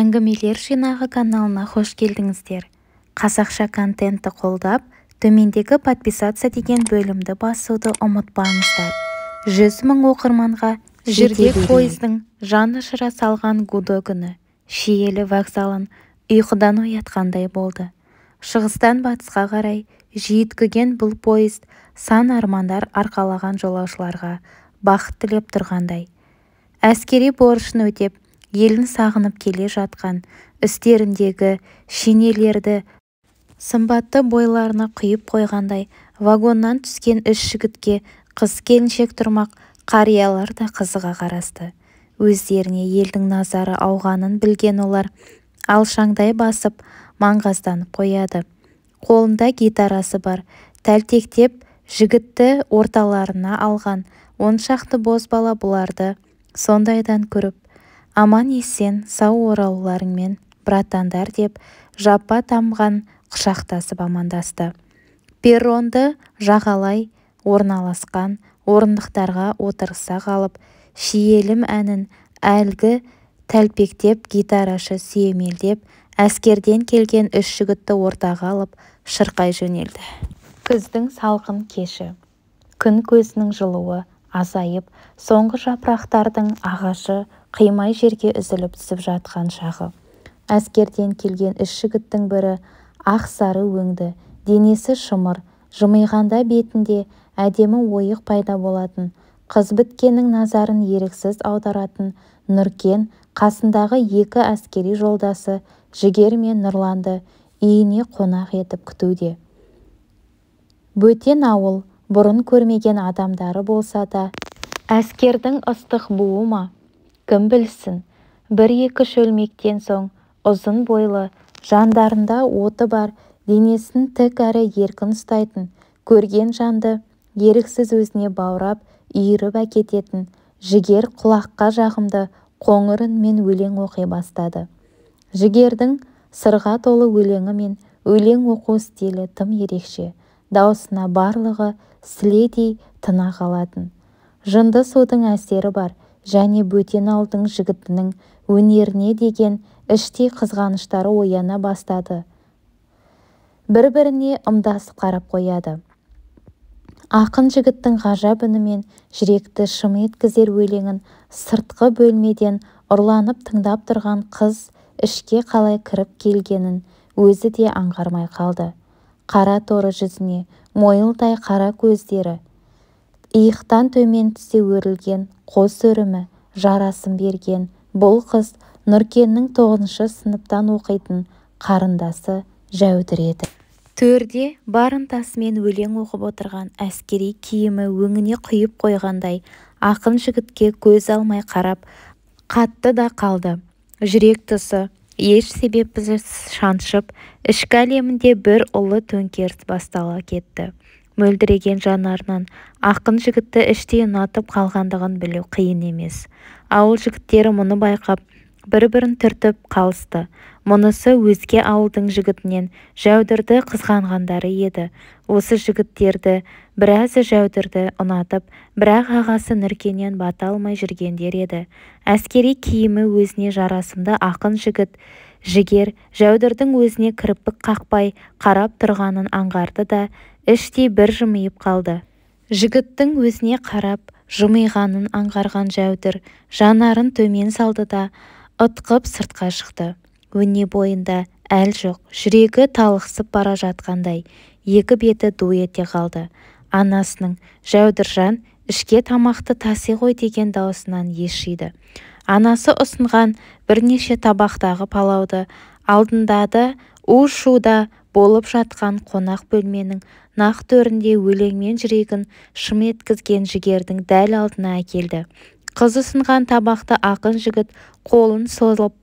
әңгімелер жинағы каналына қош келдіңіздер қазақша контентті қолдап төмендегі подписаться деген бөлімді басуды ұмытпаңыздар жүз мың оқырманға жүрдек пойыздың ұшыра салған гудогыны шиелі вокзалын ұйқыдан оятқандай болды шығыстан батысқа қарай жүйіткіген бұл поезд сан армандар арқалаған жолаушыларға бақыт тілеп тұрғандай әскери борышын өтеп елін сағынып келе жатқан үстеріндегі шенелерді сымбатты бойларына құйып қойғандай вагоннан түскен үш жігітке қыз-келіншек тұрмақ қариялар да қызыға қарасты өздеріне елдің назары ауғанын білген олар алшаңдай басып маңғазданып қояды қолында гитарасы бар тәлтектеп жігітті орталарына алған он шақты бозбала бұларды сондайдан көріп аман-есен сау оралуларыңмен братандар деп жапа тамған құшақтасып амандасты перронды жағалай орналасқан орындықтарға отырыса қалып шиелім әнін әлгі тәлпектеп гитарашы сүйемелдеп әскерден келген үш жігітті ортаға алып шырқай жөнелді күздің салқын кеші күн көзінің жылуы азайып соңғы жапырақтардың ағашы қимай жерге үзіліп түсіп жатқан шағы әскерден келген үш жігіттің бірі ақ сары өңді денесі шымыр жымиғанда бетінде әдемі ойық пайда болатын қыз біткеннің назарын еріксіз аударатын нүркен қасындағы екі әскери жолдасы жігер мен нұрланды үйіне қонақ етіп күтуде бөтен ауыл бұрын көрмеген адамдары болса да әскердің ыстық буы ма кім білсін бір-екі шөлмектен соң ұзын бойлы жандарында оты бар денесін тік әрі еркін ұстайтын көрген жанды еріксіз өзіне баурап үйіріп әкететін жігер құлаққа жағымды қоңыр мен өлең оқи бастады жігердің сырға толы өлеңі мен өлең оқу стилі тым ерекше даусына барлығы сілекей тына қалатын жынды судың әсері бар және бөтен ауылдың жігітінің өнеріне деген іштей қызғаныштары ояна бастады бір-біріне ымдасып қарап қояды ақын жігіттің ғажап үнімен жүректі шым еткізер өлеңін сыртқы бөлмеден ұрланып тыңдап тұрған қыз ішке қалай кіріп келгенін өзі де аңғармай қалды қара торы жүзіне мойылдай қара көздері иықтан төмен түсе өрілген қос өрімі жарасын берген бұл қыз нұркеннің тоғызыншы сыныптан оқитын қарындасы жәудір еді төрде ынтасымен өлең оқып отырған әскери киімі өңіне құйып қойғандай ақын жігітке көз алмай қарап қатты да қалды жүрек тұсы еш себепсіз шаншып ішкі әлемінде бір ұлы төңкеріс бастала кетті мөлдіреген жанарынан ақын жігітті іштей ұнатып қалғандығын білу қиын емес ауыл жігіттері мұны байқап бір-бірін түртіп қалысты мұнысы өзге ауылдың жігітінен жәудірді қызғанғандары еді осы жігіттерді біразы жәудірді ұнатып бірақ ағасы нүркенен бата алмай жүргендер еді әскери киімі өзіне жарасымды ақын жігіт жігер жәудірдің өзіне кірпік қақпай қарап тұрғанын аңғарды да іштей бір жымиып қалды жігіттің өзіне қарап жымиғанын аңғарған жәудір жанарын төмен салды да ытқып сыртқа шықты өне бойында әл жоқ жүрегі талықсып бара жатқандай екі беті ду ете қалды анасының жәудіржан ішке тамақты таси ғой деген даусынан ешиді. анасы ұсынған бірнеше табақтағы палауды алдында да у-шуда болып жатқан қонақ бөлменің нақ төрінде өлеңмен жүрегін шым еткізген жігердің дәл алдына әкелді қыз ұсынған табақты ақын жігіт қолын созып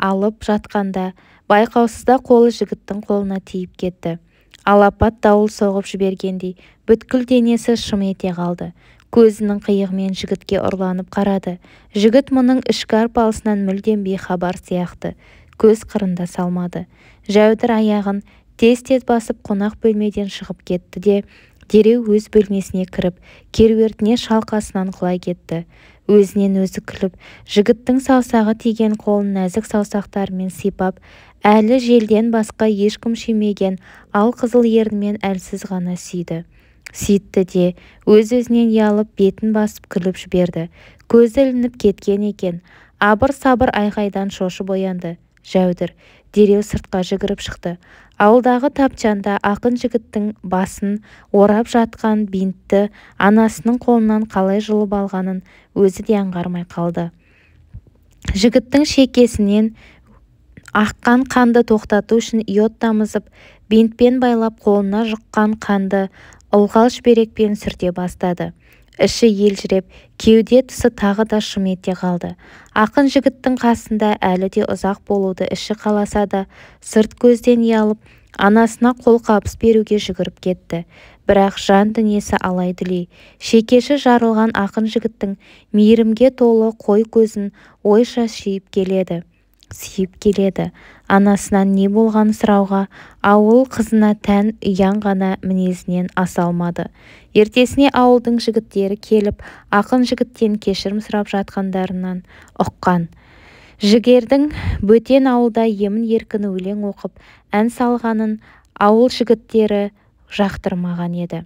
алып жатқанда байқаусызда қолы жігіттің қолына тиіп кетті алапат дауыл соғып жібергендей бүткіл денесі шым ете қалды көзінің қиығымен жігітке ұрланып қарады жігіт мұның ішкі арпалысынан мүлдем бейхабар сияқты көз қырында салмады жәудір аяғын тез-тез басып қонақ бөлмеден шығып кетті де дереу өз бөлмесіне кіріп керуертіне шалқасынан құлай кетті өзінен өзі күліп жігіттің саусағы тиген қолын нәзік саусақтарымен сипап әлі желден басқа ешкім ал қызыл ернімен әлсіз ғана сүйді сүйтті де өз-өзінен ұялып бетін басып күліп жіберді көзі ілініп кеткен екен абыр-сабыр айғайдан шошып оянды жәудір дереу сыртқа жүгіріп шықты ауылдағы тапчанда ақын жігіттің басын орап жатқан бинтті анасының қолынан қалай жұлып алғанын өзі де аңғармай қалды жігіттің шекесінен аққан қанды тоқтату үшін йод тамызып бинтпен байлап қолына жұққан қанды ылғал шүберекпен сүрте бастады іші елжіреп кеуде тұсы тағы да шым ете қалды ақын жігіттің қасында әлі де ұзақ болуды іші қаласа да сырт көзден ұялып анасына қолқабыс беруге жүгіріп кетті бірақ жан дүниесі алай-дүлей шекеші жарылған ақын жігіттің мейірімге толы қой көзін ойша сүйіп келеді сүйіп келеді анасынан не болғанын сұрауға ауыл қызына тән ұяң ғана мінезінен аса алмады ертесіне ауылдың жігіттері келіп ақын жігіттен кешірім сұрап жатқандарынан ұққан жігердің бөтен ауылда емін-еркін өлең оқып ән салғанын ауыл жігіттері жақтырмаған еді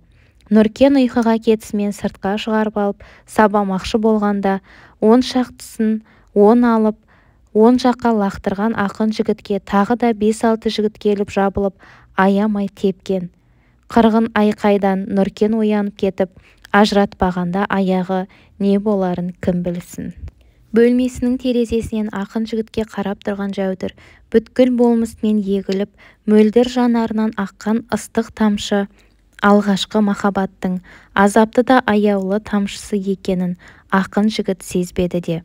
нұркен ұйқыға кетісімен сыртқа шығарып алып сабамақшы болғанда он шақтысын он алып он жаққа лақтырған ақын жігітке тағы да бес-алты жігіт келіп жабылып аямай тепкен қырғын айқайдан нұркен оянып кетіп ажыратпағанда аяғы не боларын кім білсін бөлмесінің терезесінен ақын жігітке қарап тұрған жәудір бүткіл болмысымен егіліп мөлдір жанарынан аққан ыстық тамшы алғашқы махаббаттың азапты да аяулы тамшысы екенін ақын жігіт сезбеді де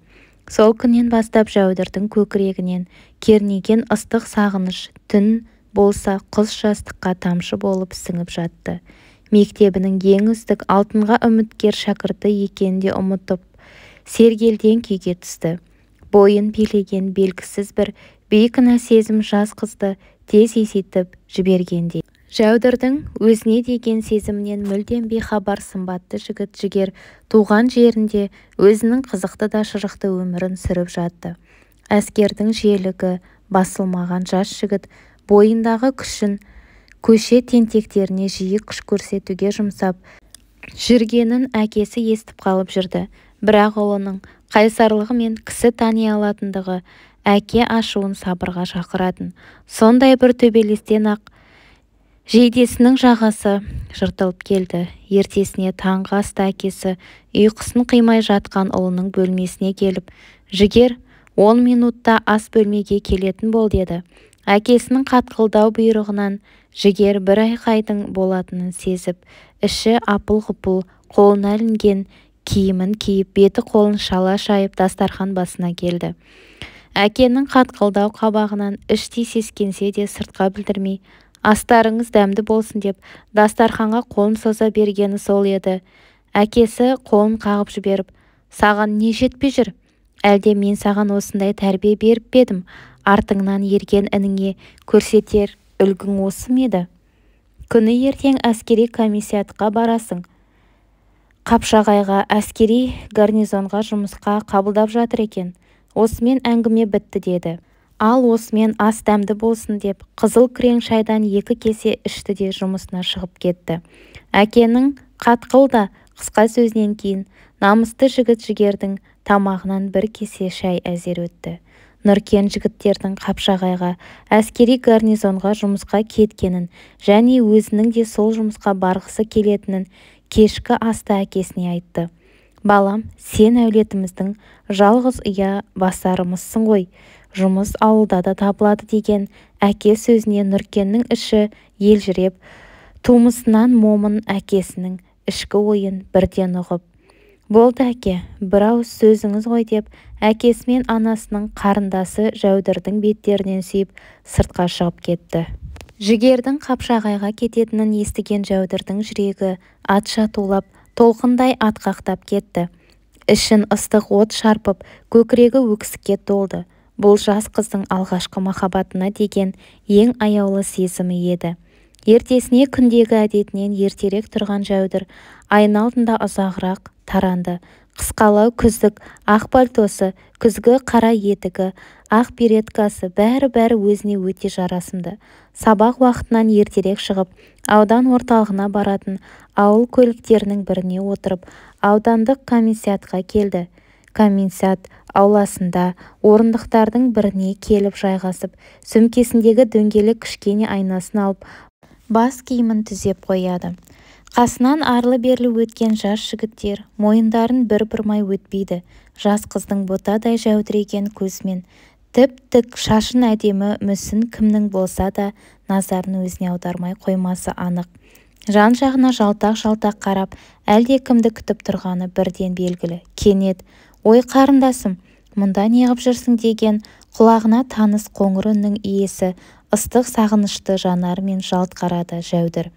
сол күннен бастап жәудірдің көкірегінен кернеген ыстық сағыныш түн болса қыз жастыққа тамшы болып сіңіп жатты мектебінің ең үздік алтынға үміткер шәкірті екенін де ұмытып сергелден күйге түсті бойын билеген белгісіз бір бейкүнә сезім жас қызды тез есейтіп жібергендей жәудірдің өзіне деген сезімнен мүлдем бейхабар сымбатты жігіт жігер туған жерінде өзінің қызықты да шырықты өмірін сүріп жатты әскердің желігі басылмаған жас жігіт бойындағы күшін көше тентектеріне жиі күш көрсетуге жұмсап жүргенін әкесі естіп қалып жүрді бірақ ұлының мен кісі тани алатындығы әке ашуын сабырға шақыратын сондай бір төбелестен-ақ жейдесінің жағасы жыртылып келді ертесіне таңғы асты әкесі ұйқысын қимай жатқан ұлының бөлмесіне келіп жігер он минутта ас бөлмеге келетін бол деді әкесінің қатқылдау бұйрығынан жігер бір айқайдың болатынын сезіп іші апыл-ғұпыл қолына ілінген киімін киіп беті-қолын шала шайып дастархан басына келді әкенің қатқылдау қабағынан іштей сескенсе де сыртқа білдірмей астарыңыз дәмді болсын деп дастарханға қолын соза бергені сол еді әкесі қолын қағып жіберіп саған не жетпей жүр әлде мен саған осындай тәрбие беріп пе едім артыңнан ерген ініңе көрсетер үлгің осы ма күні ертең әскери комиссиятқа барасың қапшағайға әскери гарнизонға жұмысқа қабылдап жатыр екен осымен әңгіме бітті деді ал осымен ас дәмді болсын деп қызыл күрең шайдан екі кесе ішті де жұмысына шығып кетті әкенің қатқыл да қысқа сөзінен кейін намысты жігіт жігердің тамағынан бір кесе шай әзер өтті нұркен жігіттердің қапшағайға әскери гарнизонға жұмысқа кеткенін және өзінің де сол жұмысқа барғысы келетінін кешкі асты әкесіне айтты балам сен әулетіміздің жалғыз ұя басарымызсың ғой жұмыс ауылда да табылады деген әке сөзіне нұркеннің іші елжіреп тумысынан момын әкесінің ішкі ойын бірден ұғып болды әке бір ауыз сөзіңіз ғой деп әкесі мен анасының қарындасы жәудірдің беттерінен сүйіп сыртқа шығып кетті жігердің қапшағайға кететінін естіген жәудірдің жүрегі атша тулап толқындай атқақтап кетті ішін ыстық от шарпып көкірегі өксікке толды бұл жас қыздың алғашқы махаббатына деген ең аяулы сезімі еді ертесіне күндегі әдетінен ертерек тұрған жәудір Айын алдында ұзағырақ таранды қысқалау күздік ақ пальтосы күзгі қара етігі ақ береткасы бәрі-бәрі өзіне өте жарасымды сабақ уақытынан ертерек шығып аудан орталығына баратын ауыл көліктерінің біріне отырып аудандық комиссиатқа келді комиссиат ауласында орындықтардың біріне келіп жайғасып сөмкесіндегі дөңгелек кішкене айнасын алып бас киімін түзеп қояды қасынан арлы-берлі өткен жас жігіттер мойындарын бір бұрмай өтпейді жас қыздың ботадай жәудіреген көзімен тіп-тік шашын әдемі мүсін кімнің болса да назарын өзіне аудармай қоймасы анық жан-жағына жалтақ-жалтақ қарап әлде кімді күтіп тұрғаны бірден белгілі кенет ой қарындасым мұнда неғып жүрсің деген құлағына таныс қоңыр үннің иесі ыстық сағынышты жанарымен жалт қарады жәудір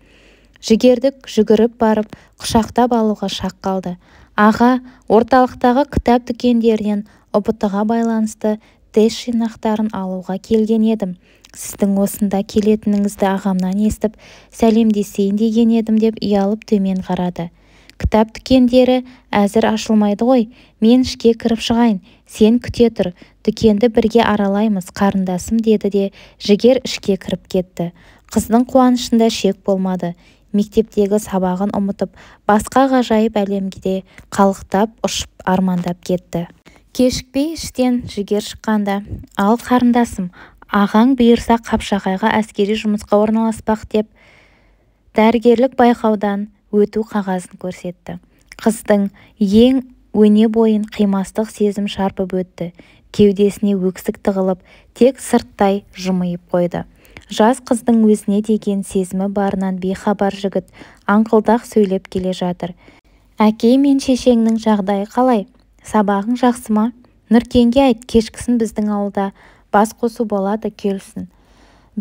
жігердік жүгіріп барып құшақтап алуға шақ қалды аға орталықтағы кітап дүкендерінен ұбт-ға байланысты тест жинақтарын алуға келген едім сіздің осында келетініңізді ағамнан естіп сәлемдесейін деген едім деп ұялып төмен қарады кітап дүкендері әзір ашылмайды ғой мен ішке кіріп шығайын сен күте тұр дүкенді бірге аралаймыз қарындасым деді де жігер ішке кіріп кетті қыздың қуанышында шек болмады мектептегі сабағын ұмытып басқа ғажайып әлемге қалықтап ұшып армандап кетті кешікпей іштен жігер шыққанда ал қарындасым ағаң бұйырса қапшағайға әскери жұмысқа орналаспақ деп дәрігерлік байқаудан өту қағазын көрсетті қыздың ең өне бойын қимастық сезім шарпып өтті кеудесіне өксік тығылып тек сырттай жымиып қойды жас қыздың өзіне деген сезімі барынан бейхабар жігіт аңқылдақ сөйлеп келе жатыр әке мен шешеңнің жағдайы қалай сабағың жақсы ма нұркенге айт кешкісін біздің ауылда қосу болады келсін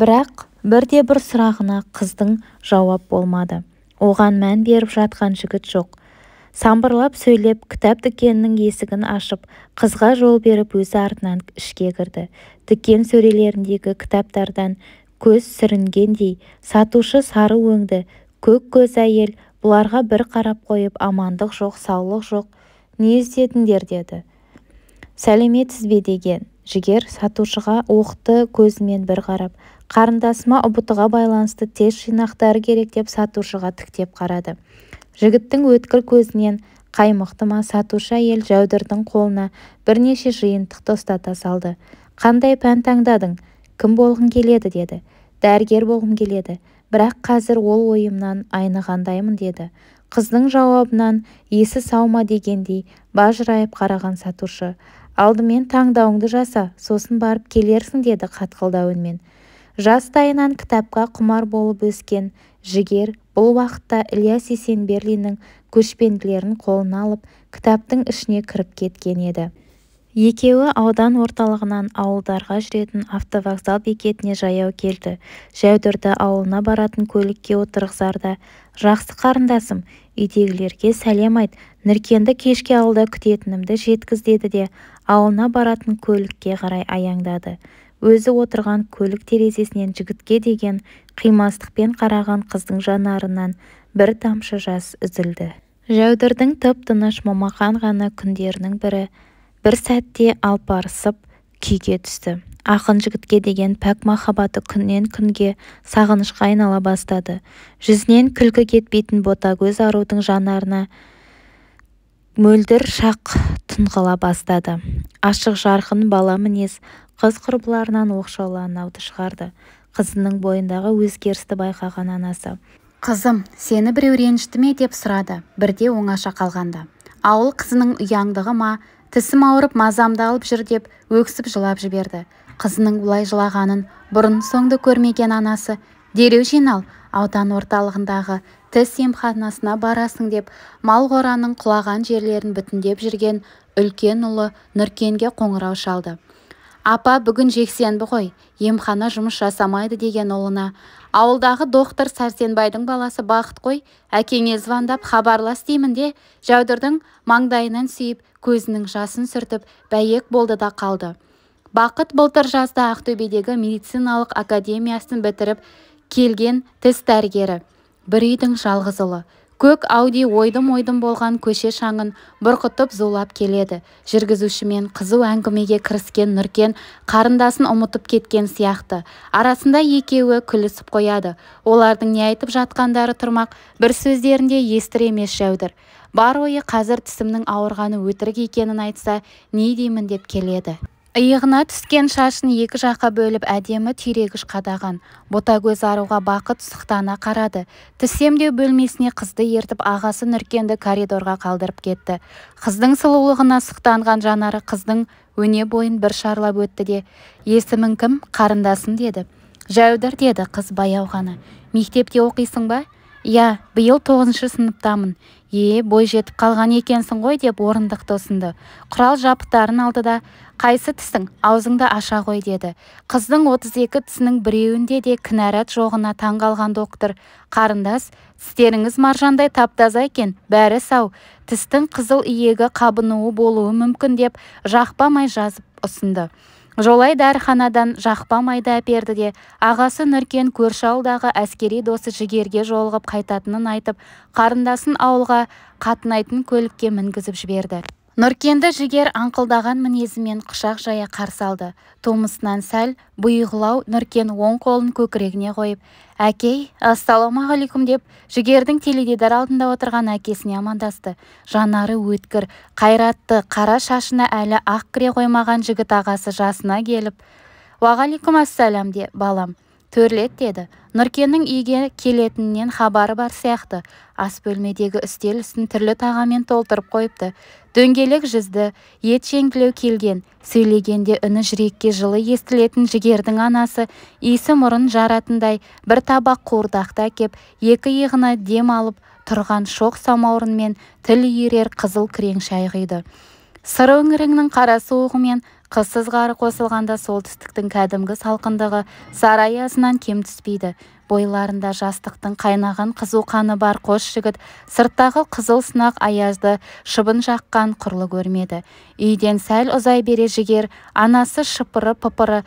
бірақ бірде-бір сұрағына қыздың жауап болмады оған мән беріп жатқан жігіт жоқ самбырлап сөйлеп кітап дүкенінің есігін ашып қызға жол беріп өзі артынан ішке кірді дүкен сөрелеріндегі кітаптардан көз сүрінгендей сатушы сары өңді көк көз әйел бұларға бір қарап қойып амандық жоқ саулық жоқ не іздедіңдер деді сәлеметсіз бе деген жігер сатушыға оқты көзімен бір қарап қарындасыма ұбытыға байланысты тест жинақтары керек деп сатушыға тіктеп қарады жігіттің өткір көзінен қаймықты ма сатушы әйел жәудірдің қолына бірнеше жиынтықты ұстата салды қандай пән таңдадың кім болғың келеді деді дәрігер болғым келеді бірақ қазір ол ойымнан айнығандаймын деді қыздың жауабынан есі сау ма дегендей бажырайып қараған сатушы алдымен таңдауыңды жаса сосын барып келерсің деді қатқылдау үнмен жастайынан кітапқа құмар болып өскен жігер бұл уақытта ілияс есенберлиннің көшпенділерін қолына алып кітаптың ішіне кіріп кеткен еді екеуі аудан орталығынан ауылдарға жүретін автовокзал бекетіне жаяу келді жәудірді ауылына баратын көлікке отырғызарда жақсы қарындасым үйдегілерге сәлем айт нұркенді кешке ауылда күтетінімді жеткіз деді де ауылына баратын көлікке қарай аяңдады өзі отырған көлік терезесінен жігітке деген қимастықпен қараған қыздың жанарынан бір тамшы жас үзілді жәудірдің тып-тыныш момақан ғана күндерінің бірі бір сәтте алпарысып күйге түсті ақын жігітке деген пәк махаббаты күннен-күнге сағынышқа айнала бастады жүзінен күлкі кетпейтін көз арудың жанарына мөлдір шақ тұнғыла бастады ашық жарқын бала мінез қыз құрбыларынан оқшаулануды шығарды қызының бойындағы өзгерісті байқаған анасы қызым сені біреу ренжітті ме деп сұрады бірде оңаша қалғанда ауыл қызының ұяңдығы ма тісім ауырып мазамды алып жүр деп өксіп жылап жіберді қызының бұлай жылағанын бұрын-соңды көрмеген анасы дереу жинал аудан орталығындағы тіс емханасына барасың деп мал қораның құлаған жерлерін бүтіндеп жүрген үлкен ұлы нұркенге қоңырау шалды апа бүгін жексенбі ғой емхана жұмыс жасамайды деген ұлына ауылдағы доктор сәрсенбайдың баласы бақыт қой әкеңе звондап хабарлас деймін де жәудірдің маңдайынан сүйіп көзінің жасын сүртіп бәйек болды да қалды бақыт былтыр жазда ақтөбедегі медициналық академиясын бітіріп келген тіс дәрігері бір үйдің жалғыз ұлы көк ауди ойдым-ойдым болған көше шаңын бұрқытып зулап келеді жүргізушімен қызу әңгімеге кіріскен нүркен қарындасын ұмытып кеткен сияқты арасында екеуі күлісіп қояды олардың не айтып жатқандары тұрмақ бір сөздерінде естір емес жәудір бар ойы қазір тісімнің ауырғаны өтірік екенін айтса не деймін деп келеді иығына түскен шашын екі жаққа бөліп әдемі түйрегіш қадаған ботагөз аруға бақыт сұқтана қарады Түсемде бөлмесіне қызды ертіп ағасы нүркенді коридорға қалдырып кетті қыздың сұлулығына сұқтанған жанары қыздың өне бойын бір шарлап өтті де есімің кім қарындасым деді жәудір деді қыз баяу ғана мектепте оқисың ба иә биыл тоғызыншы сыныптамын е бой жетіп қалған екенсің ғой деп орындықты ұсынды құрал жабықтарын алды да қайсы тісің аузыңды аша ғой деді қыздың отыз екі тісінің біреуінде де кінәрат жоғына таң қалған доктор қарындас тістеріңіз маржандай таптаза екен бәрі сау тістің қызыл иегі қабынуы болуы мүмкін деп жақпамай жазып ұсынды жолай дәріханадан жақпа майда әперді де ағасы нүркен көрші ауылдағы әскери досы жігерге жолғып қайтатынын айтып қарындасын ауылға қатынайтын көлікке мінгізіп жіберді нұркенді жігер аңқылдаған мінезімен құшақ жая қарсы алды тумысынан сәл бұйығылау нұркен оң қолын көкірегіне қойып әкей ассалаумағалейкум деп жігердің теледидар алдында отырған әкесіне амандасты жанары өткір қайратты қара шашына әлі ақ кіре қоймаған жігіт ағасы жасына келіп уағалейкум ассалам де балам төрлет деді нұркеннің үйге келетінінен хабары бар сияқты ас бөлмедегі үстел үстін түрлі тағаммен толтырып қойыпты дөңгелек жүзді ет жеңгілеу келген сөйлегенде үні жүрекке жылы естілетін жігердің анасы иісі мұрын жаратындай бір табақ қуырдақты әкеп екі иығына дем алып тұрған шоқ самаурынмен тіл үйірер қызыл күрең шай құйды сыр өңіріңнің қара суығымен қыс сызғары қосылғанда солтүстіктің кәдімгі салқындығы сары аязынан кем түспейді. Бойларында жастықтың қайнаған қызу қаны бар қос жігіт сырттағы қызыл сынақ аязды шыбын жаққан құрлы көрмеді. Үйден сәл ұзай бере жігер анасы шыпыры-пыпыры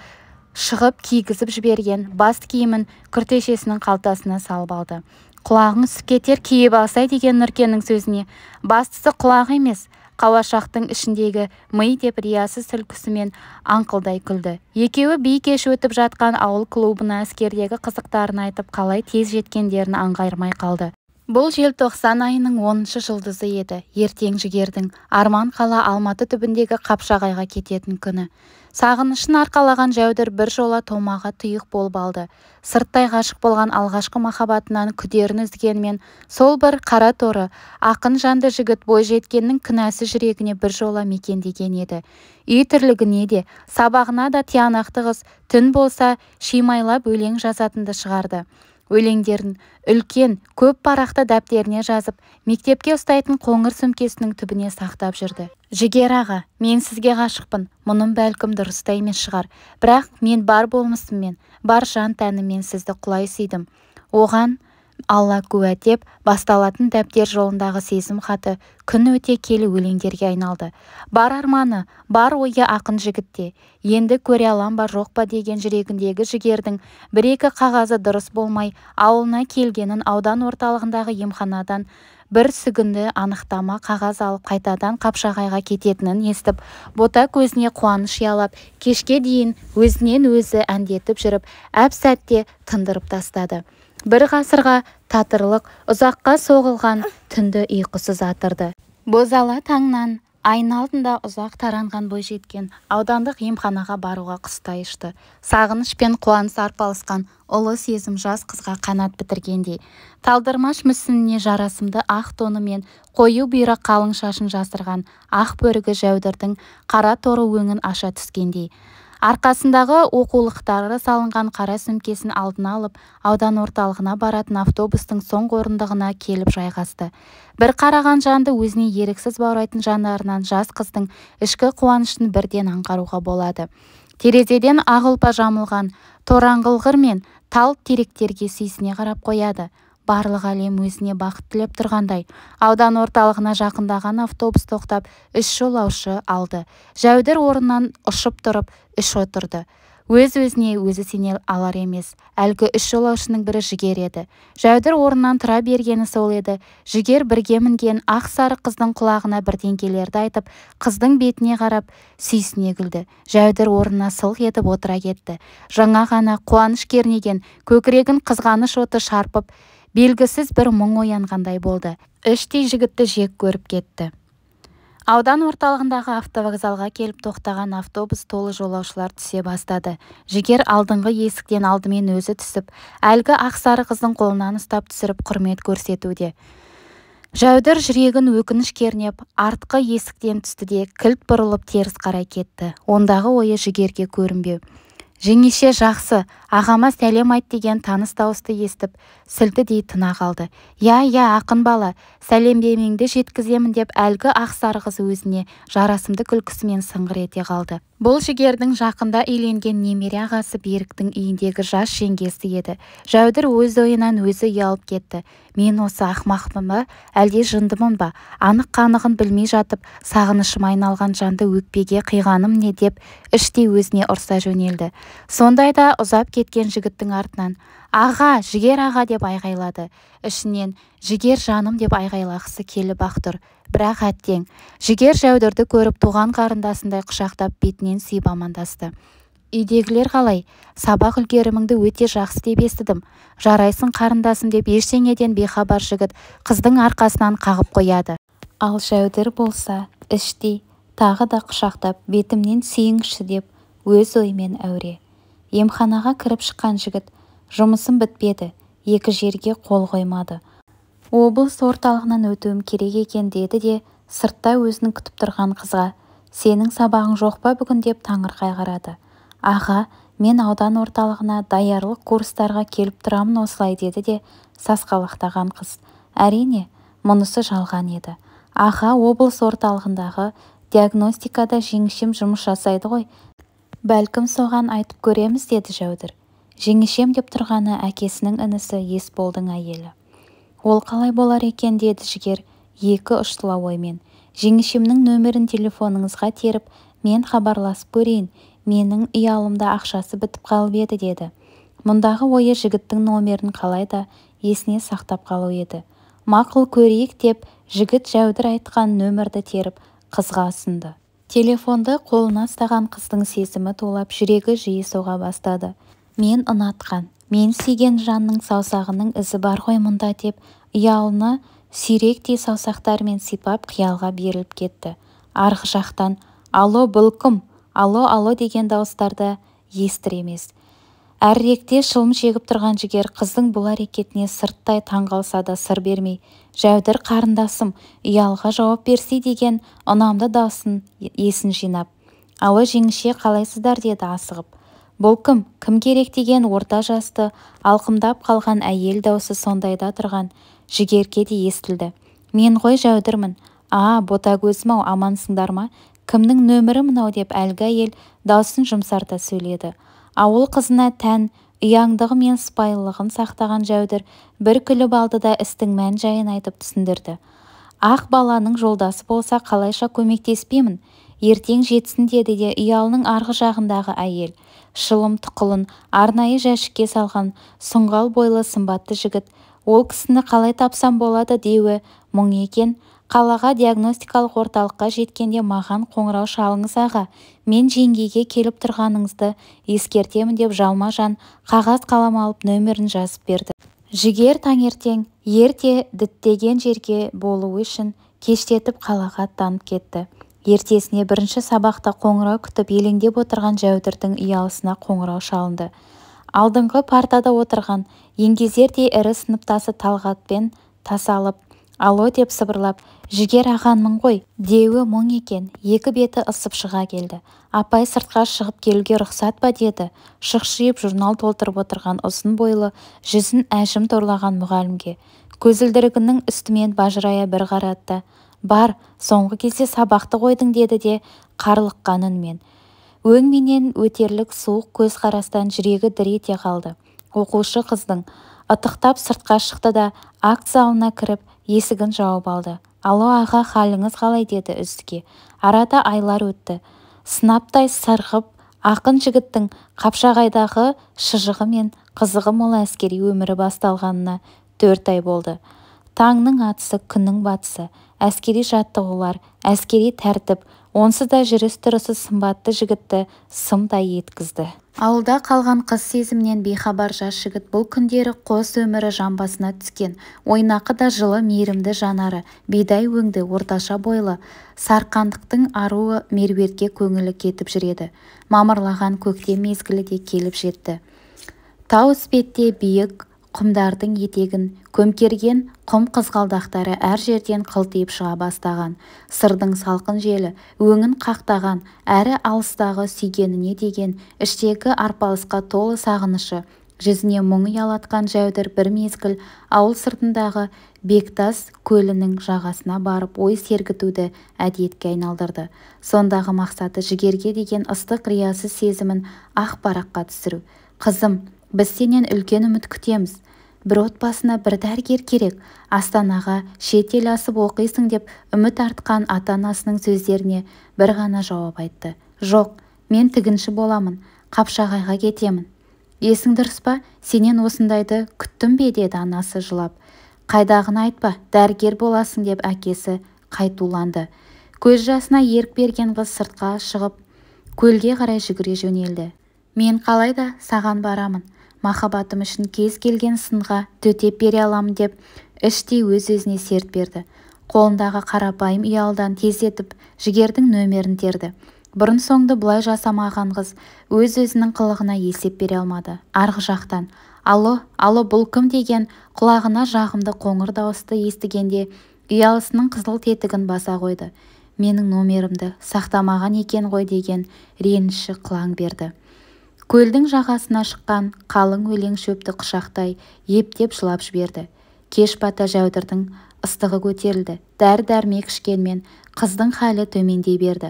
шығып кигізіп жіберген бас киімін күртешесінің қалтасына салып алды құлағың үсіп кетер киіп алсай деген нұркенің сөзіне бастысы құлақ емес қауашақтың ішіндегі ми деп риясыз сүлкісімен аңқылдай күлді екеуі би кеш өтіп жатқан ауыл клубына әскердегі қызықтарын айтып қалай тез жеткендерін аңғармай қалды бұл желтоқсан айының оныншы жұлдызы еді ертең жігердің арман қала алматы түбіндегі қапшағайға кететін күні сағынышын арқалаған жәудір жола томаға тұйық болып алды сырттай ғашық болған алғашқы махаббатынан күдерін үзгенмен сол бір қара торы ақын жанды жігіт жеткеннің кінәсі жүрегіне бір мекен мекендеген еді үй тірлігіне де сабағына да тиянақты қыз түн болса шимайлап өлең жазатынды шығарды өлеңдерін үлкен көп парақты дәптеріне жазып мектепке ұстайтын қоңыр сөмкесінің түбіне сақтап жүрді жігер аға мен сізге ғашықпын мұным бәлкім дұрыс та емес шығар бірақ мен бар болмысыммен бар жан-тәніммен сізді құлай сүйдім оған алла куә деп басталатын дәптер жолындағы сезім хаты күн өте келе өлеңдерге айналды бар арманы бар ойы ақын жігітте енді көре алам ба жоқ па деген жүрегіндегі жігердің бір-екі қағазы дұрыс болмай ауылына келгенін аудан орталығындағы емханадан бір сүгінді анықтама қағаз алып қайтадан қапшағайға кететінін естіп бота көзіне қуаныш ұялап кешке дейін өзінен-өзі әндетіп жүріп әп-сәтте тындырып тастады бір ғасырға татырлық ұзаққа соғылған түнді ұйқысыз атырды бозала таңнан айын алдында ұзақ таранған бойжеткен аудандық емханаға баруға құстай ұшты сағыныш пен қуаныш арпалысқан ұлы сезім жас қызға қанат бітіргендей талдырмаш мүсініне жарасымды ақ тоны мен қою бұйра қалың шашын жасырған ақ бөрігі жәудірдің қара торы өңін аша түскендей арқасындағы оқулықтары салынған қара сөмкесін алдына алып аудан орталығына баратын автобустың соңғы орындығына келіп жайғасты бір қараған жанды өзіне еріксіз баурайтын жанарынан жас қыздың ішкі қуанышын бірден аңғаруға болады терезеден ақ ұлпа жамылған тораңғылғыр мен тал теректерге сүйсіне қарап қояды барлық әлем өзіне бақыт тілеп тұрғандай аудан орталығына жақындаған автобус тоқтап үш жолаушы алды жәудір орыннан ұшып тұрып үш отырды өз-өзіне өзі сене алар емес әлгі үш жолаушының бірі жігер еді жәудір орнынан тұра бергені сол еді жігер бірге мінген ақ сары қыздың құлағына бірдеңкелерді айтып қыздың бетіне қарап сүйсіне күлді жәудір орнына сылқ етіп отыра кетті жаңа ғана қуаныш кернеген көкірегін қызғаныш оты шарпып белгісіз бір мұң оянғандай болды іштей жігітті жек көріп кетті аудан орталығындағы автовокзалға келіп тоқтаған автобус толы жолаушылар түсе бастады жігер алдыңғы есіктен алдымен өзі түсіп әлгі ақсары қыздың қолынан ұстап түсіріп құрмет көрсетуде жәудір жүрегін өкініш кернеп артқы есіктен түсті де кілт бұрылып теріс қарай кетті ондағы ойы жігерге көрінбеу жеңеше жақсы ағама сәлем айт деген таныс дауысты естіп дей тына қалды иә иә ақын бала сәлемдемеңді жеткіземін деп әлгі ақсары қыз өзіне жарасымды күлкісімен сыңғыр ете қалды бұл жігердің жақында үйленген немере ағасы беріктің үйіндегі жас жеңгесі еді жәудір өз ойынан өзі ялып кетті мен осы ақымақпын ба әлде жындымын ба анық-қанығын білмей жатып сағынышым айналған жанды өкпеге қиғаным не деп іштей өзіне ұрса жөнелді сондайда ұзап кеткен жігіттің артынан аға жігер аға деп айғайлады ішінен жігер жаным деп айғайлағысы келіп ақ бірақ әттең жігер жәудірді көріп туған қарындасындай құшақтап бетінен сүйіп амандасты үйдегілер қалай сабақ үлгеріміңді өте жақсы деп естідім жарайсың қарындасым деп ештеңеден бейхабар жігіт қыздың арқасынан қағып қояды ал жәудір болса іштей тағы да құшақтап бетімнен сүйіңізші деп өз оймен әуре емханаға кіріп шыққан жігіт жұмысым бітпеді екі жерге қол қоймады облыс орталығынан өтуім керек екен деді де сыртта өзін күтіп тұрған қызға сенің сабағың жоқ па бүгін деп таңырқай қарады аға мен аудан орталығына даярлық курстарға келіп тұрамын осылай деді де сасқалақтаған қыз әрине мұнысы жалған еді аға облыс орталығындағы диагностикада жеңешем жұмыс жасайды ғой бәлкім соған айтып көреміз деді жәудір жеңешем деп тұрғаны әкесінің інісі есболдың әйелі ол қалай болар екен деді жігер екі ұштыла оймен жеңешемнің нөмірін телефоныңызға теріп мен хабарласып көрейін менің ұялымда ақшасы бітіп қалып еді деді мұндағы ойы жігіттің номерін қалай да есіне сақтап қалу еді мақұл көрейік деп жігіт жәудір айтқан нөмірді теріп қызға ұсынды телефонды қолына ұстаған қыздың сезімі тулап жүрегі жиі соға бастады мен ұнатқан мен сүйген жанның саусағының ізі бар ғой мұнда деп ұялыны сүйректей саусақтарымен сипап қиялға беріліп кетті арғы жақтан алло бұл кім, алло алло деген дауыстарды естір емес әріректе шылым шегіп тұрған жігер қыздың бұл әрекетіне сырттай таңғалса да сыр бермей жәудір қарындасым ұялға жауап берсе деген ұнамды даусын есін жинап алло жеңіше қалайсыздар деді асығып бұл кім кім керек деген орта жасты алқымдап қалған әйел даусы сондайда тұрған жігерке де естілді мен ғой жәудірмін а көзім ау амансыңдар ма кімнің нөмірі мынау деп әлгі әйел даусын жұмсарта сөйледі ауыл қызына тән ұяңдығы мен сыпайылығын сақтаған жәудір бір күліп алды да істің мән-жайын айтып түсіндірді ақ баланың жолдасы болса қалайша көмектеспеймін ертең жетсін деді де ұялының арғы жағындағы әйел шылым тұқылын арнайы жәшікке салған сұңғал бойлы сымбатты жігіт ол кісіні қалай тапсам болады деуі мұң екен қалаға диагностикалық орталыққа жеткенде маған қоңырау шалыңыз аға мен жеңгеге келіп тұрғаныңызды ескертемін деп жалма-жан қағаз-қалам алып нөмірін жазып берді жігер таңертең ерте діттеген жерге болуы үшін кештетіп қалаға аттанып кетті ертесіне бірінші сабақта қоңырау күтіп елеңдеп отырған жәудірдің ұялысына қоңырау шалынды алдыңғы партада отырған еңгезердей ірі сыныптасы талғатпен тасалып алло деп сыбырлап жігер ағанмын ғой деуі мұң екен екі беті ысып шыға келді апай сыртқа шығып келуге рұқсат па деді шықшиып журнал толтырып отырған ұзын бойлы жүзін әжім торлаған мұғалімге көзілдірігінің үстімен бажырая бір қарады бар соңғы кезде сабақты қойдың деді де қарлыққан үнмен өңменен өтерлік суық көзқарастан жүрегі дір ете қалды оқушы қыздың ытықтап сыртқа шықты да акт залына кіріп есігін жауып алды алло аға халіңіз қалай деді үстіке. арада айлар өтті сынаптай сарғып ақын жігіттің қапшағайдағы шыжығы мен қызығы мол әскери өмірі басталғанына төрт ай болды таңның атысы күннің батысы әскери жаттығулар әскери тәртіп онсыз да жүріс-тұрысы сымбатты жігітті сымдай еткізді ауылда қалған қыз сезімнен бейхабар жас жігіт бұл күндері қос өмірі жамбасына түскен ойнақы да жылы мейірімді жанары бидай өңді орташа бойлы сарқандықтың аруы меруертке көңілі кетіп жүреді мамырлаған көктем мезгілі де келіп жетті тау іспетте биік құмдардың етегін көмкерген құм қызғалдақтары әр жерден қылтиып шыға бастаған сырдың салқын желі өңін қақтаған әрі алыстағы сүйгеніне деген іштегі арпалысқа толы сағынышы жүзіне мұң ұялатқан жәудір бір мезгіл ауыл сыртындағы бектас көлінің жағасына барып ой сергітуді әдетке айналдырды сондағы мақсаты жігерге деген ыстық риясыз сезімін ақ параққа түсіру қызым біз сенен үлкен үміт күтеміз бір отбасына бір дәрігер керек астанаға шет ел асып оқисың деп үміт артқан ата-анасының сөздеріне бір ғана жауап айтты жоқ мен тігінші боламын қапшағайға кетемін есің дұрыс па сенен осындайды күттім бе деді анасы жылап қайдағыны айтпа дәрігер боласың деп әкесі қайтуланды көз жасына ерік берген қыз сыртқа шығып көлге қарай жүгіре жөнелді мен қалайда саған барамын махаббатым үшін кез келген сынға төтеп бере аламын деп іштей өз-өзіне серт берді қолындағы қарапайым ұялыдан тездетіп жігердің нөмерін терді бұрын-соңды бұлай жасамаған қыз өз-өзінің қылығына есеп бере алмады арғы жақтан алло алло бұл кім деген құлағына жағымды қоңыр дауысты естігенде ұялысының қызыл тетігін баса қойды менің номерімді сақтамаған екен ғой деген реніші қылаң берді көлдің жағасына шыққан қалың өлең шөпті құшақтай ептеп жылап жіберді кеш бата жәудірдің ыстығы көтерілді дәрі-дәрмек ішкенмен қыздың халі төмендей берді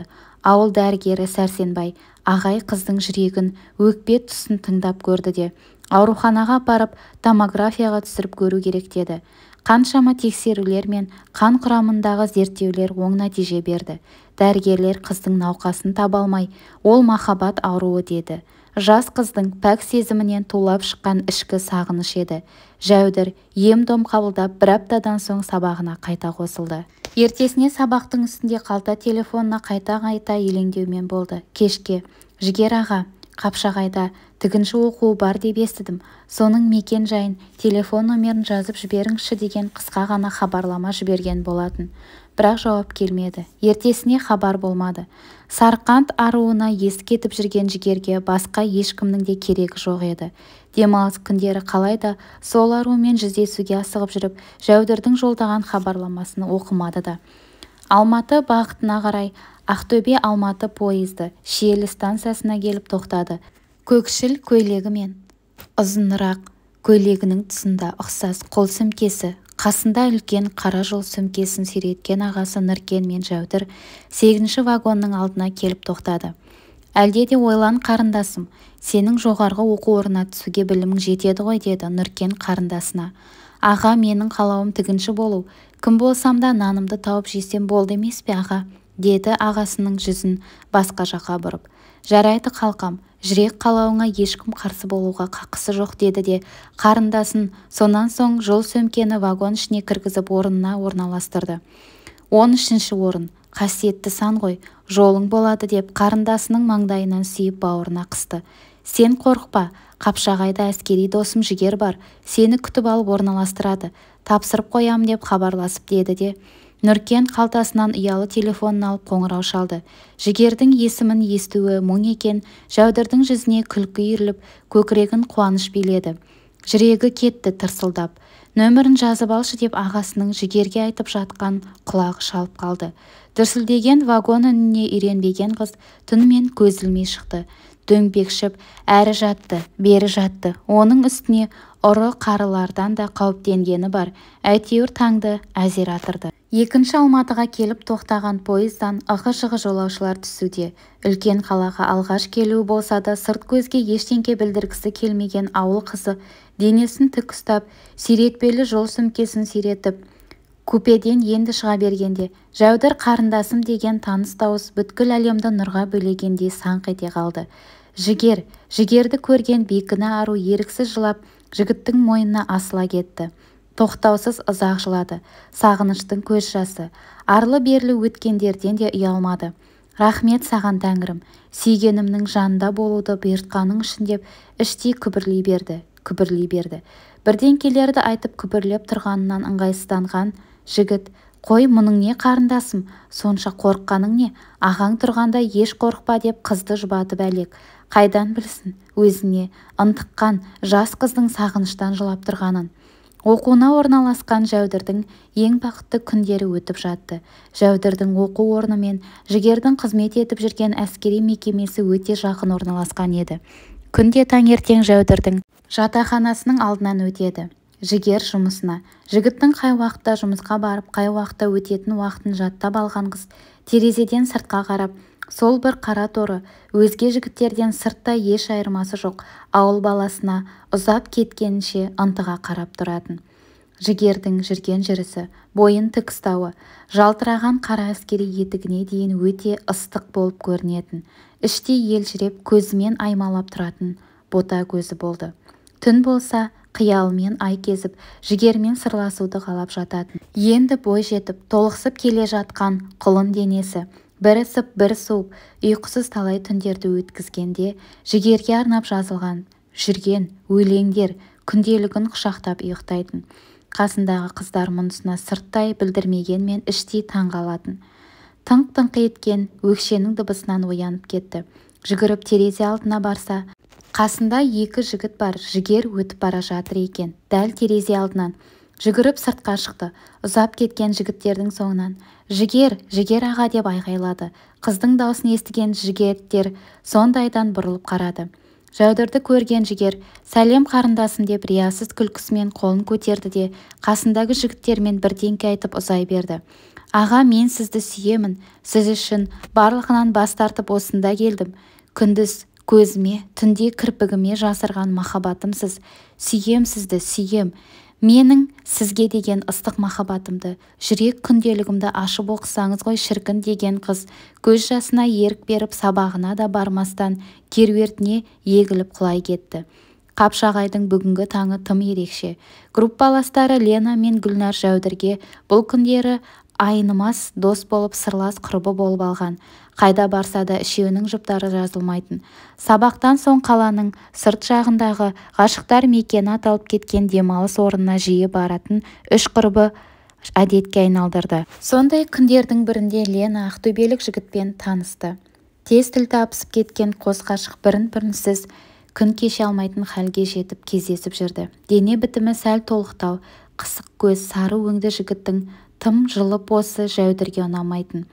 ауыл дәрігері сәрсенбай ағай қыздың жүрегін өкпе тұсын тыңдап көрді де ауруханаға апарып томографияға түсіріп көру керек деді қаншама тексерулер мен қан құрамындағы зерттеулер оң нәтиже берді дәрігерлер қыздың науқасын таба алмай ол махаббат ауруы деді жас қыздың пәк сезімінен тулап шыққан ішкі сағыныш еді жәудір ем-дом қабылдап бір аптадан соң сабағына қайта қосылды ертесіне сабақтың үстінде қалта телефонына қайта-қайта елеңдеумен болды кешке жігер аға қапшағайда тігінші оқуы бар деп естідім соның мекен-жайын телефон номерін жазып жіберіңізші деген қысқа ғана хабарлама жіберген болатын бірақ жауап келмеді ертесіне хабар болмады сарқант аруына есі кетіп жүрген жігерге басқа ешкімнің де керегі жоқ еді демалыс күндері да сол арумен жүздесуге асығып жүріп жәудірдің жолдаған хабарламасын оқымады да алматы бағытына қарай ақтөбе алматы поезды шиелі станциясына келіп тоқтады көкшіл көйлегі мен ұзынырақ көйлегінің тұсында ұқсас қол сөмкесі қасында үлкен қара жол сөмкесін сүйреткен ағасы нұркен мен жәудір сегізінші вагонның алдына келіп тоқтады әлде де ойлан қарындасым сенің жоғарғы оқу орнына түсуге білімің жетеді ғой деді нұркен қарындасына аға менің қалауым тігінші болу кім болсам да нанымды тауып жесем болды емес пе аға деді ағасының жүзін басқа жаққа бұрып жарайды қалқам жүрек қалауыңа ешкім қарсы болуға қақысы жоқ деді де қарындасын сонан соң жол сөмкені вагон ішіне кіргізіп орнына орналастырды он үшінші орын қасиетті сан ғой жолың болады деп қарындасының маңдайынан сүйіп бауырына қысты сен қорықпа қапшағайда әскери досым жігер бар сені күтіп алып орналастырады тапсырып қоям деп хабарласып деді де нұркен қалтасынан ұялы телефонын алып қоңырау шалды жігердің есімін естуі мұң екен жәудірдің жүзіне күлкі үйіріліп көкірегін қуаныш биледі жүрегі кетті тырсылдап нөмірін жазып алшы деп ағасының жігерге айтып жатқан құлақ шалып қалды дүрсілдеген вагон үніне үйренбеген қыз түнімен көзілмей шықты дөңбекшіп әрі жатты бері жатты оның үстіне ұры-қарылардан да қауіптенгені бар әйтеуір таңды әзер атырды екінші алматыға келіп тоқтаған пойыздан ығы-жығы жолаушылар түсуде үлкен қалаға алғаш келуі болса да сырт көзге ештеңке білдіргісі келмеген ауыл қызы денесін тік ұстап сиретпелі жол сөмкесін сиретіп купеден енді шыға бергенде жәудір қарындасым деген таныс дауыс бүткіл әлемді нұрға бөлегендей саңқ ете қалды жігер жігерді көрген бекіні ару еріксіз жылап жігіттің мойнына асыла кетті тоқтаусыз ұзақ жылады сағыныштың көз жасы арлы-берлі өткендерден де ұялмады рахмет саған тәңірім сүйгенімнің жанында болуды бұйыртқаның үшін деп іштей күбірлей берді күбірлей берді бірден келерді айтып күбірлеп тұрғанынан ыңғайсызданған жігіт қой мұның не қарындасым сонша қорыққаның не ағаң тұрғанда еш қорықпа деп қызды жұбатып әлек қайдан білсін өзіне ынтыққан жас қыздың сағыныштан жылап тұрғанын оқуына орналасқан жәудірдің ең бақытты күндері өтіп жатты жәудірдің оқу орны мен жігердің қызмет етіп жүрген әскери мекемесі өте жақын орналасқан еді күнде таңертең жәудірдің жатақханасының алдынан өтеді жігер жұмысына жігіттің қай уақытта жұмысқа барып қай уақытта өтетін уақытын жаттап алған қыз терезеден сыртқа қарап сол бір қара торы өзге жігіттерден сырттай еш айырмасы жоқ ауыл баласына ұзап кеткенінше ынтыға қарап тұратын жігердің жүрген жүрісі бойын тік ұстауы жалтыраған қара әскери етігіне дейін өте ыстық болып көрінетін іштей елжіреп көзімен аймалап тұратын бота көзі болды түн болса қиялымен ай кезіп жігермен сырласуды қалап жататын енді бой жетіп толықсып келе жатқан құлын денесі бір ысып бір суып ұйқысыз талай түндерді өткізгенде жігерге арнап жазылған жүрген өлеңдер күнделігін құшақтап ұйықтайтын қасындағы қыздар мұнысына сырттай білдірмегенмен іштей таңғалатын тыңқ-тыңқ еткен өкшенің дыбысынан оянып кетті жүгіріп терезе алдына барса қасында екі жігіт бар жігер өтіп бара жатыр екен дәл терезе алдынан жүгіріп сыртқа шықты ұзап кеткен жігіттердің соңынан жігер жігер аға деп айғайлады қыздың даусын естіген жігіттер сондайдан бұрылып қарады жәудірді көрген жігер сәлем қарындасым деп риясыз күлкісімен қолын көтерді де қасындағы жігіттермен бірдеңке айтып ұзай берді аға мен сізді сүйемін сіз үшін барлығынан бас тартып осында келдім күндіз көзіме түнде кірпігіме жасырған махаббатымсыз сүйем сізді сүйем менің сізге деген ыстық махаббатымды жүрек күнделігімді ашып оқысаңыз ғой шіркін деген қыз көз жасына ерік беріп сабағына да бармастан керуертіне егіліп құлай кетті қапшағайдың бүгінгі таңы тым ерекше группаластары лена мен гүлнар жәудірге бұл күндері айнымас дос болып сырлас құрбы болып алған қайда барса да үшеуінің жұптары жазылмайтын сабақтан соң қаланың сырт жағындағы ғашықтар мекені аталып кеткен демалыс орнына жиі баратын үш құрбы әдетке айналдырды сондай күндердің бірінде лена ақтөбелік жігітпен танысты тез тіл табысып кеткен қос ғашық бірін-бірінсіз күн кеше алмайтын халге жетіп кездесіп жүрді дене бітімі сәл толықтау қысық көз сары өңді жігіттің тым жылы осы жәудірге ұнамайтын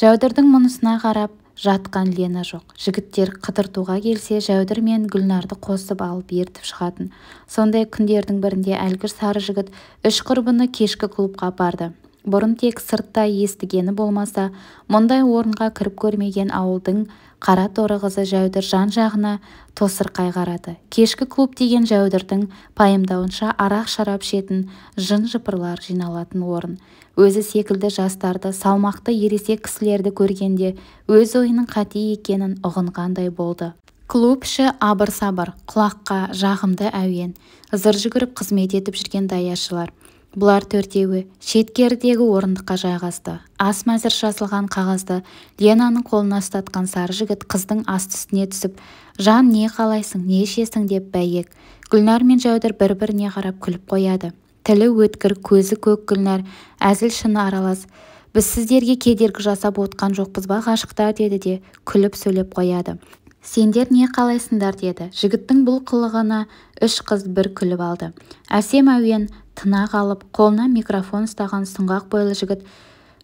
жәудірдің мұнысына қарап жатқан лена жоқ жігіттер қыдыртуға келсе жәудір мен гүлнарды қосып алып ертіп шығатын сондай күндердің бірінде әлгі сары жігіт үш құрбыны кешкі клубқа апарды бұрын тек сыртта естігені болмаса мұндай орынға кіріп көрмеген ауылдың қара торы қызы жәудір жан-жағына тосырқай қарады кешкі клуб деген жәудірдің пайымдауынша арақ-шарап ішетін жын-жыпырлар жиналатын орын өзі секілді жастарды салмақты ересек кісілерді көргенде өз ойының қате екенін ұғынғандай болды клуб іші абыр-сабыр құлаққа жағымды әуен зыр жүгіріп қызмет етіп жүрген даяшылар бұлар төртеуі шеткердегі орындыққа жайғасты ас мәзір жазылған қағазды ленаның қолына ұстатқан сары жігіт қыздың асты-үстіне түсіп жан не қалайсың не ішесің деп бәйек гүлнар мен жәудір бір-біріне қарап күліп қояды тілі өткір көзі көк гүлнәр әзіл шыны аралас біз сіздерге кедергі жасап отқан жоқпыз ба ғашықтар деді де күліп сөйлеп қояды сендер не қалайсыңдар деді жігіттің бұл қылығына үш қыз бір күліп алды әсем әуен тына қалып қолына микрофон ұстаған сұңғақ бойлы жігіт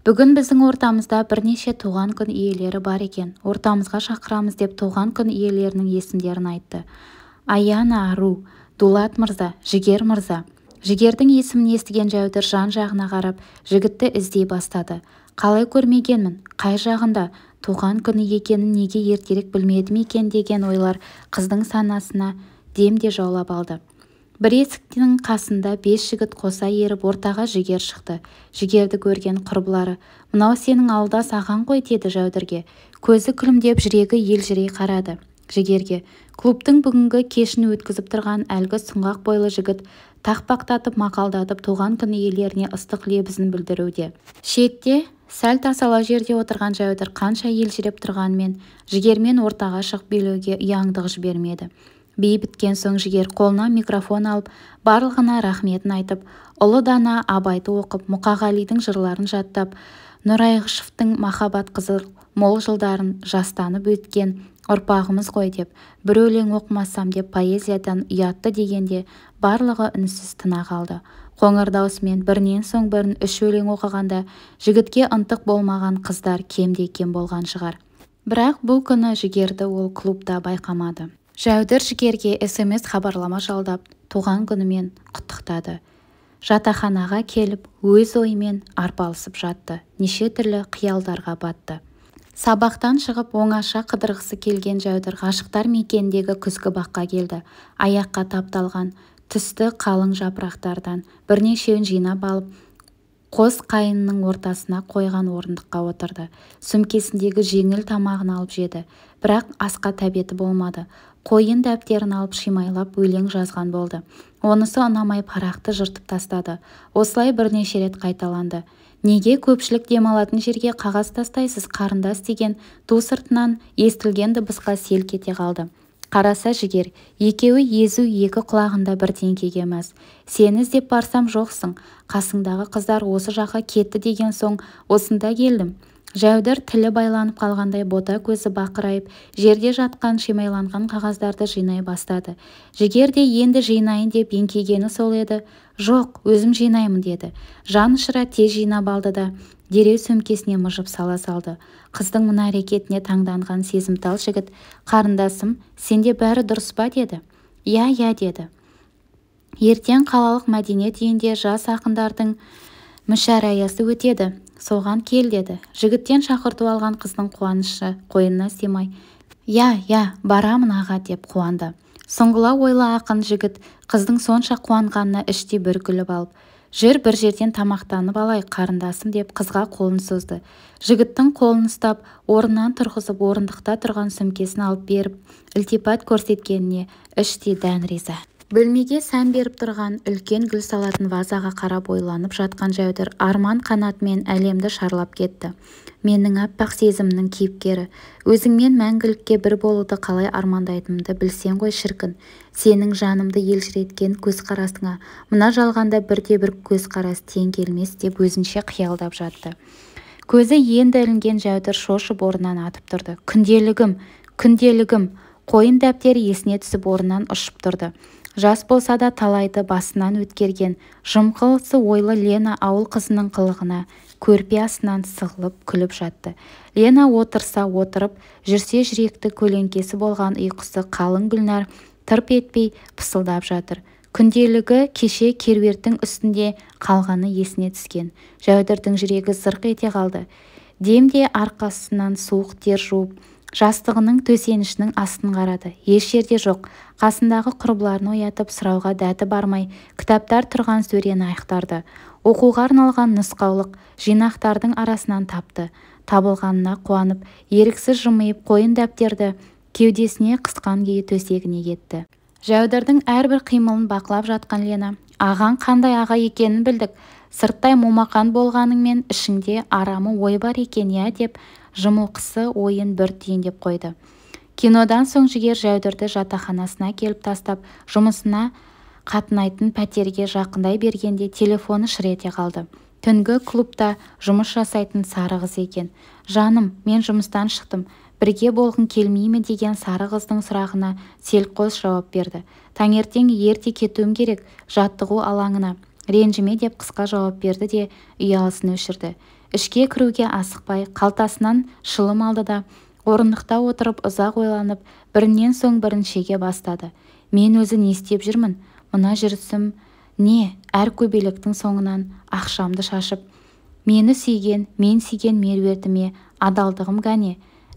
бүгін біздің ортамызда бірнеше туған күн иелері бар екен ортамызға шақырамыз деп туған күн иелерінің есімдерін айтты аяна ару дулат мырза жігер мырза жігердің есімін естіген жәудір жан-жағына қарап жігітті іздей бастады қалай көрмегенмін қай жағында туған күні екенін неге ертерек білмедім екен деген ойлар қыздың санасына демде жаулап алды бір есіктің қасында бес жігіт қоса еріп ортаға жігер шықты жігерді көрген құрбылары мынау сенің ауылдас ағаң ғой деді жәудірге көзі күлімдеп жүрегі елжірей қарады жігерге клубтың бүгінгі кешін өткізіп тұрған әлгі сұңғақ бойлы жігіт тақпақтатып мақалдатып туған күн иелеріне ыстық лебізін білдіруде шетте сәл тасала жерде отырған жәудір қанша елжіреп тұрғанмен жігермен ортаға шығып билеуге ұяңдық жібермеді би біткен соң жігер қолына микрофон алып барлығына рахметін айтып ұлы дана абайды оқып мұқағалидың жырларын жаттап нұрайғышевтың махаббат қызыл мол жылдарын жастанып өткен ұрпағымыз ғой деп бір өлең оқымасам деп поэзиядан ұятты дегенде барлығы үнсіз тына қалды қоңыр даусымен бірінен соң бірін үш өлең оқығанда жігітке ынтық болмаған қыздар кемде кем болған шығар бірақ бұл күні жігерді ол клубта байқамады жәудір жігерге смс хабарлама жалдап туған күнімен құттықтады жатақханаға келіп өз ойымен арпалысып жатты неше түрлі қиялдарға батты сабақтан шығып оңаша қыдырғысы келген жәудір ғашықтар мекеніндегі күзгі баққа келді аяққа тапталған түсті қалың жапырақтардан бірнешеуін жинап алып қос қайынның ортасына қойған орындыққа отырды сөмкесіндегі жеңіл тамағын алып жеді бірақ асқа тәбеті болмады қойын дәптерін алып шимайлап өлең жазған болды онысы ұнамай парақты жыртып тастады осылай бірнеше рет қайталанды неге көпшілік демалатын жерге қағаз тастайсыз қарындас деген ту сыртынан естілген дыбысқа селк ете қалды қараса жігер екеуі езу екі құлағында бірдеңкеге мәз сені іздеп барсам жоқсың қасыңдағы қыздар осы жаққа кетті деген соң осында келдім жәудір тілі байланып қалғандай бота көзі бақырайып жерде жатқан шимайланған қағаздарды жинай бастады жігер де енді жинайын деп еңкейгені сол еді жоқ өзім жинаймын деді жан ұшыра тез жинап алды да дереу сөмкесіне мыжып сала салды қыздың мына әрекетіне таңданған сезімтал жігіт қарындасым сенде бәрі дұрыс па деді иә иә деді ертең қалалық мәдениет үйінде жас ақындардың мүшәраясы өтеді соған кел деді жігіттен шақырту алған қыздың қуанышы қойнына сыймай иә иә барамын аға деп қуанды сұңғыла ойлы ақын жігіт қыздың сонша қуанғанына іштей бір күліп алып жүр бір жерден тамақтанып алай қарындасым деп қызға қолын созды жігіттің қолын ұстап орнынан тұрғызып орындықта тұрған сөмкесін алып беріп ілтипат көрсеткеніне іштей дән риза бөлмеге сән беріп тұрған үлкен гүл салатын вазаға қарап ойланып жатқан жәудір арман қанатымен әлемді шарлап кетті менің аппақ сезімнің кейіпкері өзіңмен мәңгілікке бір болуды қалай армандайтынымды білсең ғой шіркін сенің жанымды елжіреткен көзқарасыңа мына жалғанда бірде-бір көзқарас тең келмес деп өзінше қиялдап жатты көзі енді ілінген жәудір шошып орнынан атып тұрды күнделігім күнделігім қойын дәптері есіне түсіп орнынан ұшып тұрды жас болса да талайды басынан өткерген жымқылысы ойлы лена ауыл қызының қылығына көрпе астынан сығылып күліп жатты лена отырса отырып жүрсе жүректі көлеңкесі болған ұйқысы қалың гүлнәр тырп етпей пысылдап жатыр күнделігі кеше кервертің үстінде қалғаны есіне түскен жәудірдің жүрегі зырқ ете қалды демде арқасынан суық тер жуып жастығының төсенішінің астын қарады еш жерде жоқ қасындағы құрбыларын оятып сұрауға дәті бармай кітаптар тұрған сөрені айықтарды оқуға арналған нұсқаулық жинақтардың арасынан тапты табылғанына қуанып еріксіз жымиып қойын дәптерді кеудесіне қысқан күйі төсегіне кетті жәудірдің әрбір қимылын бақылап жатқан лена ағаң қандай аға екенін білдік сырттай момақан болғаныңмен ішіңде арамы ой бар екен иә деп жымылқысы ойын бір деп қойды кинодан соң жігер жәудірді жатақханасына келіп тастап жұмысына қатынайтын пәтерге жақындай бергенде телефоны шыр ете қалды түнгі клубта жұмыс жасайтын сары қыз екен жаным мен жұмыстан шықтым бірге болғың келмей ме деген сары қыздың сұрағына селқос жауап берді таңертең ерте кетуім керек жаттығу алаңына ренжіме деп қысқа жауап берді де ұялысын өшірді ішке кіруге асықпай қалтасынан шылым алды да орындықта отырып ұзақ ойланып бірінен соң бірін шеге бастады мен өзі не істеп жүрмін мына жүрісім не әр көбелектің соңынан ақшамды шашып мені сүйген мен сүйген меруертіме адалдығым кәне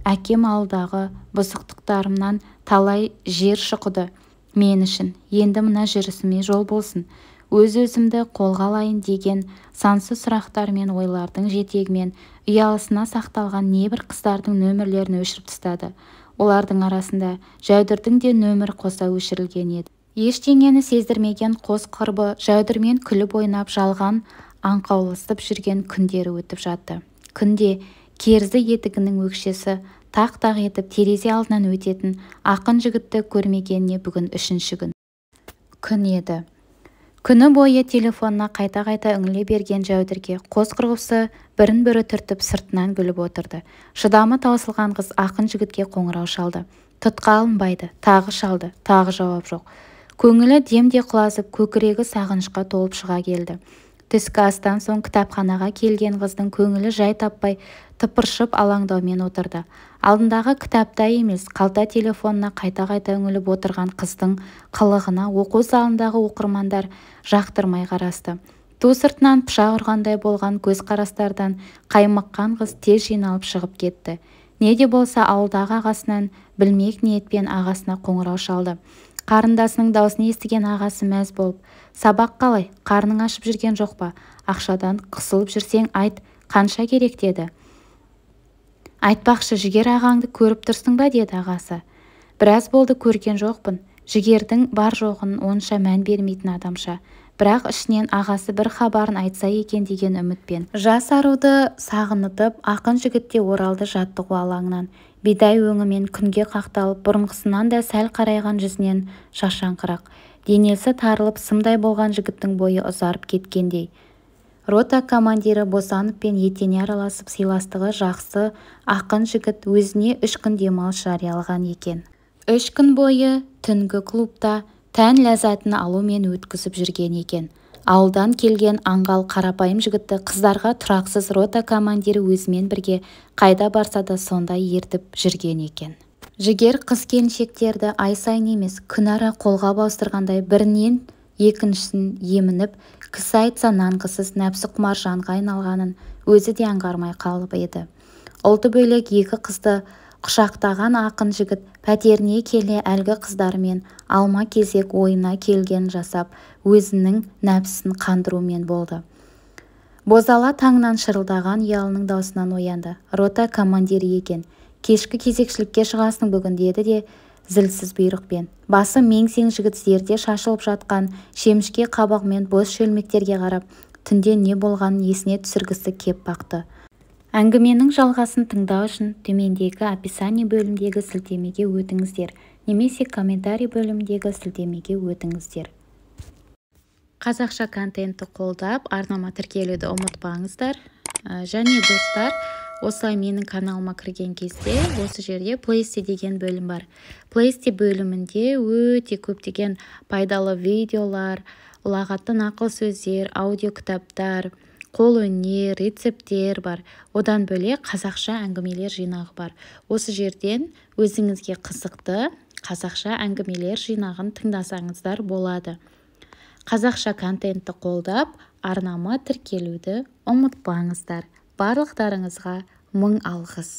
әкем алдағы бұзықтықтарымнан талай жер шұқыды мен үшін енді мына жүрісіме жол болсын өз-өзімді қолға алайын деген сансыз сұрақтар мен ойлардың жетегімен ұялысына сақталған небір қыздардың нөмірлерін өшіріп тастады олардың арасында жәудірдің де нөмірі қоса өшірілген еді ештеңені сездірмеген қос құрбы жәудірмен күліп-ойнап жалған аңқауласып жүрген күндері өтіп жатты күнде керзі етігінің өкшесі тақ-тақ етіп терезе алдынан өтетін ақын жігітті көрмегеніне бүгін үшінші күн күн еді күні бойы телефонына қайта-қайта үңіле берген жәудірге қос құрғысы бірін-бірі түртіп сыртынан күліп отырды шыдамы таусылған қыз ақын жігітке қоңырау шалды тұтқа алынбайды тағы шалды тағы жауап жоқ көңілі демде құлазып көкірегі сағынышқа толып шыға келді түскі астан соң кітапханаға келген қыздың көңілі жай таппай тыпыршып алаңдаумен отырды алдындағы кітапта емес қалта телефонына қайта-қайта үңіліп отырған қыздың қылығына оқу залындағы оқырмандар жақтырмай қарасты ту сыртынан пышақ ұрғандай болған көзқарастардан қаймыққан қыз тез жиналып шығып кетті не де болса ауылдағы ағасынан білмек ниетпен ағасына қоңырау шалды қарындасының даусын естіген ағасы мәз болып сабақ қалай қарның ашып жүрген жоқ па ақшадан қысылып жүрсең айт қанша керек деді айтпақшы жігер ағаңды көріп тұрсың ба деді ағасы біраз болды көрген жоқпын жігердің бар-жоғын онша мән бермейтін адамша бірақ ішінен ағасы бір хабарын айтса екен деген үмітпен жас аруды сағынытып ақын жігітте оралды жаттығу алаңынан бидай өңімен күнге қақталып бұрынғысынан да сәл қарайған жүзінен шашаңқырақ денесі тарылып сымдай болған жігіттің бойы ұзарып кеткендей рота командирі пен етене араласып сыйластығы жақсы ақын жігіт өзіне үш күн демалыс жариялаған екен үш күн бойы түнгі клубта тән ләззатын алумен өткізіп жүрген екен ауылдан келген аңғал қарапайым жігітті қыздарға тұрақсыз рота командирі өзімен бірге қайда барса да сонда ертіп жүрген екен жігер қыз-келіншектерді ай сайын емес күнара қолға бастырғандай бірінен екіншісін емініп кісі айтса нанғысыз құмар жанға айналғанын өзі де аңғармай қалып еді ұлты бөлек екі қызды құшақтаған ақын жігіт пәтеріне келе әлгі қыздармен алма-кезек ойына келген жасап өзінің нәпсісін қандырумен болды бозала таңнан шырылдаған ұялының даусынан оянды рота командирі екен кешкі кезекшілікке шығасың бүгін деді де зілсіз бұйрықпен басы меңсең жігіт зерде шашылып жатқан шемішке қабығымен бос шөлмектерге қарап түнде не болғанын есіне түсіргісі кеп бақты әңгіменің жалғасын тыңдау үшін төмендегі описание бөлімдегі сілтемеге өтіңіздер немесе комментарий бөлімдегі сілтемеге өтіңіздер қазақша контентті қолдап арнама тіркелуді ұмытпаңыздар ә, және достар осылай менің каналыма кірген кезде осы жерде плейсте деген бөлім бар плейсте бөлімінде өте көптеген пайдалы видеолар ұлағатты нақыл сөздер аудиокітаптар қолөнер рецепттер бар одан бөлек қазақша әңгімелер жинағы бар осы жерден өзіңізге қысықты қазақша әңгімелер жинағын тыңдасаңыздар болады қазақша контентті қолдап арнама тіркелуді ұмытпаңыздар барлықтарыңызға мың алғыс